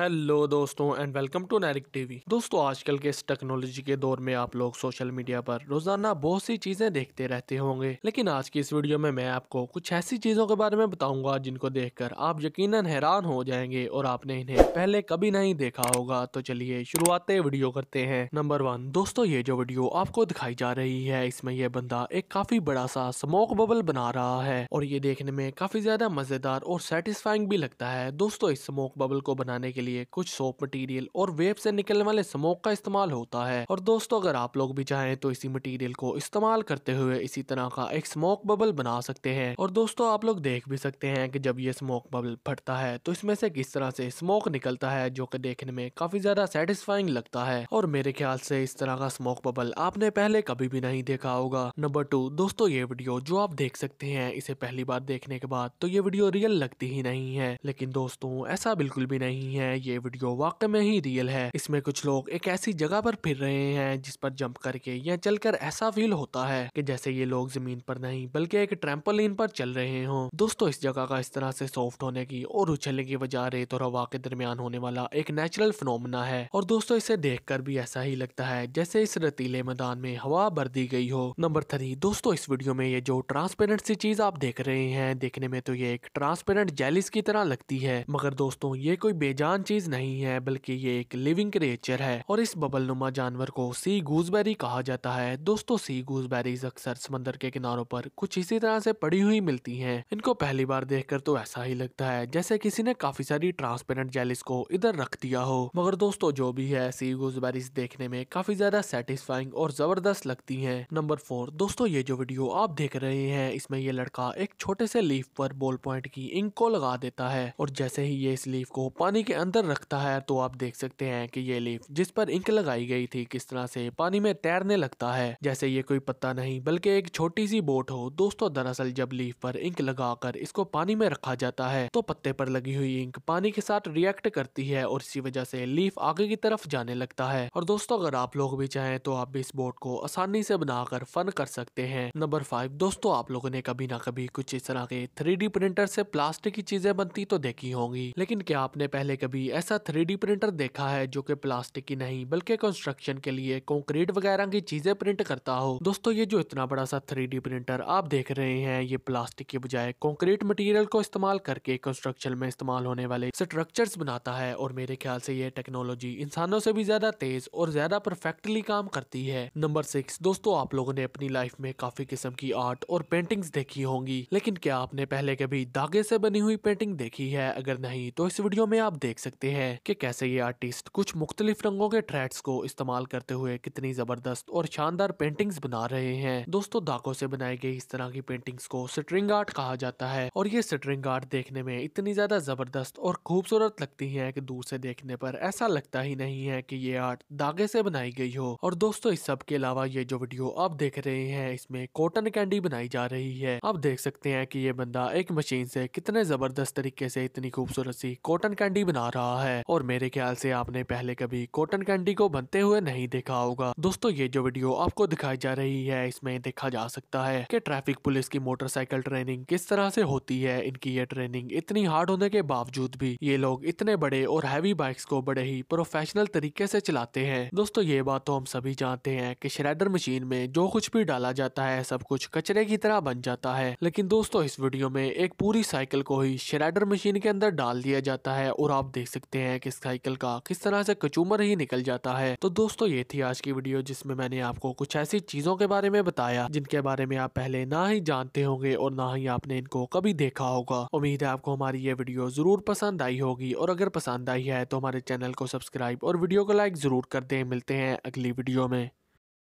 hello दोस्तों and welcome to नैरिक TV दोस्तों आजकल के इस टेक्नोलॉजी के दौर में आप लोग सोशल मीडिया पर रोजाना बहुत सी चीजें देखते रहते होंगे लेकिन आज की इस वीडियो में मैं आपको कुछ ऐसी चीजों के बारे में बताऊंगा जिनको देखकर आप यकीनन हैरान हो जाएंगे और आपने इन्हें पहले कभी नहीं देखा होगा तो चलिए शुरुआत वीडियो करते हैं नंबर वन दोस्तों ये जो वीडियो आपको दिखाई जा रही है इसमें यह बंदा एक काफी बड़ा सा स्मोक बबल बना रहा है और ये देखने में काफी ज्यादा मजेदार और सेटिस्फाइंग भी लगता है दोस्तों इस स्मोक बबल को बनाने के लिए लिए कुछ सोप मटेरियल और वेब से निकलने वाले स्मोक का इस्तेमाल होता है और दोस्तों अगर आप लोग भी चाहें तो इसी मटेरियल को इस्तेमाल करते हुए इसी तरह का एक स्मोक बबल बना सकते हैं और दोस्तों आप लोग देख भी सकते हैं कि जब ये स्मोक बबल फटता है तो इसमें से किस तरह से स्मोक निकलता है जो कि देखने में काफी ज्यादा सेटिस्फाइंग लगता है और मेरे ख्याल से इस तरह का स्मोक बबल आपने पहले कभी भी नहीं देखा होगा नंबर टू दोस्तों ये वीडियो जो आप देख सकते हैं इसे पहली बार देखने के बाद तो ये वीडियो रियल लगती ही नहीं है लेकिन दोस्तों ऐसा बिल्कुल भी नहीं है ये वीडियो वाकई में ही रियल है इसमें कुछ लोग एक ऐसी जगह पर फिर रहे हैं जिस पर जंप करके या चलकर ऐसा फील होता है कि जैसे ये लोग जमीन पर नहीं बल्कि एक ट्रैम्पोलिन पर चल रहे हों दोस्तों इस जगह का इस तरह से सॉफ्ट होने की और उछलने की वजह रेत और हवा के दरमियान होने वाला एक नेचुरल फिनोमना है और दोस्तों इसे देख भी ऐसा ही लगता है जैसे इस रतीले मैदान में हवा भर दी गई हो नंबर थ्री दोस्तों इस वीडियो में ये जो ट्रांसपेरेंट सी चीज आप देख रहे हैं देखने में तो ये एक ट्रांसपेरेंट जेलिस की तरह लगती है मगर दोस्तों ये कोई बेजान इंसान चीज नहीं है बल्कि ये एक लिविंग क्रिएचर है और इस बबल नुमा जानवर को सी गूजबेरी कहा जाता है दोस्तों सी गूजबेरीज अक्सर समंदर के किनारों पर कुछ इसी तरह से पड़ी हुई मिलती है इनको पहली बार देखकर तो ऐसा ही लगता है जैसे किसी ने काफी सारी ट्रांसपेरेंट जेलिस को इधर रख दिया हो मगर दोस्तों जो भी है सी गूजबेरीज देखने में काफी ज्यादा सेटिस्फाइंग और जबरदस्त लगती है नंबर फोर दोस्तों ये जो वीडियो आप देख रहे हैं इसमें ये लड़का एक छोटे से लीफ पर बॉल पॉइंट की इंक को लगा देता है और जैसे ही ये इस लीफ को पानी के अंदर अंदर रखता है तो आप देख सकते हैं कि ये लीफ जिस पर इंक लगाई गई थी किस तरह से पानी में तैरने लगता है जैसे ये कोई पत्ता नहीं बल्कि एक छोटी सी बोट हो दोस्तों दरअसल जब लीफ पर इंक लगाकर इसको पानी में रखा जाता है तो पत्ते पर लगी हुई इंक पानी के साथ रिएक्ट करती है और इसी वजह से लीफ आगे की तरफ जाने लगता है और दोस्तों अगर आप लोग भी चाहें तो आप भी इस बोट को आसानी से बनाकर फन कर सकते हैं नंबर फाइव दोस्तों आप लोगों ने कभी ना कभी कुछ इस तरह के थ्री प्रिंटर से प्लास्टिक की चीजें बनती तो देखी होंगी लेकिन क्या आपने पहले कभी भी ऐसा थ्री प्रिंटर देखा है जो कि प्लास्टिक की नहीं बल्कि कंस्ट्रक्शन के लिए कंक्रीट वगैरह की चीजें प्रिंट करता हो दोस्तों ये जो इतना बड़ा सा थ्री प्रिंटर आप देख रहे हैं ये प्लास्टिक के बजाय कंक्रीट मटेरियल को इस्तेमाल करके कंस्ट्रक्शन में इस्तेमाल होने वाले स्ट्रक्चर बनाता है और मेरे ख्याल से ये टेक्नोलॉजी इंसानों से भी ज्यादा तेज और ज्यादा परफेक्टली काम करती है नंबर सिक्स दोस्तों आप लोगों ने अपनी लाइफ में काफी किस्म की आर्ट और पेंटिंग देखी होंगी लेकिन क्या आपने पहले कभी धागे से बनी हुई पेंटिंग देखी है अगर नहीं तो इस वीडियो में आप देख सकते सकते हैं कि कैसे ये आर्टिस्ट कुछ मुख्तलिफ रंगों के ट्रेड्स को इस्तेमाल करते हुए कितनी जबरदस्त और शानदार पेंटिंग्स बना रहे हैं दोस्तों धागो से बनाई गई इस तरह की पेंटिंग्स को स्ट्रिंग आर्ट कहा जाता है और ये स्ट्रिंग आर्ट देखने में इतनी ज्यादा जबरदस्त और खूबसूरत लगती है की दूर से देखने पर ऐसा लगता ही नहीं है की ये आर्ट धागे से बनाई गई हो और दोस्तों इस सब के अलावा ये जो वीडियो आप देख रहे हैं इसमें कॉटन कैंडी बनाई जा रही है आप देख सकते हैं की ये बंदा एक मशीन से कितने जबरदस्त तरीके से इतनी खूबसूरत सी कॉटन कैंडी बना रहा कहा है और मेरे ख्याल से आपने पहले कभी कॉटन कैंडी को बनते हुए नहीं देखा होगा दोस्तों ये जो वीडियो आपको दिखाई जा रही है इसमें देखा जा सकता है कि ट्रैफिक पुलिस की मोटरसाइकिल ट्रेनिंग किस तरह से होती है इनकी ये ट्रेनिंग इतनी हार्ड होने के बावजूद भी ये लोग इतने बड़े और हैवी बाइक्स को बड़े ही प्रोफेशनल तरीके से चलाते हैं दोस्तों ये बात तो हम सभी जानते हैं कि श्रेडर मशीन में जो कुछ भी डाला जाता है सब कुछ कचरे की तरह बन जाता है लेकिन दोस्तों इस वीडियो में एक पूरी साइकिल को ही श्रेडर मशीन के अंदर डाल दिया जाता है और आप देख देख सकते हैं कि साइकिल का किस तरह से कचूमर ही निकल जाता है तो दोस्तों ये थी आज की वीडियो जिसमें मैंने आपको कुछ ऐसी चीजों के बारे में बताया जिनके बारे में आप पहले ना ही जानते होंगे और ना ही आपने इनको कभी देखा होगा उम्मीद है आपको हमारी ये वीडियो जरूर पसंद आई होगी और अगर पसंद आई है तो हमारे चैनल को सब्सक्राइब और वीडियो को लाइक जरूर कर दे मिलते हैं अगली वीडियो में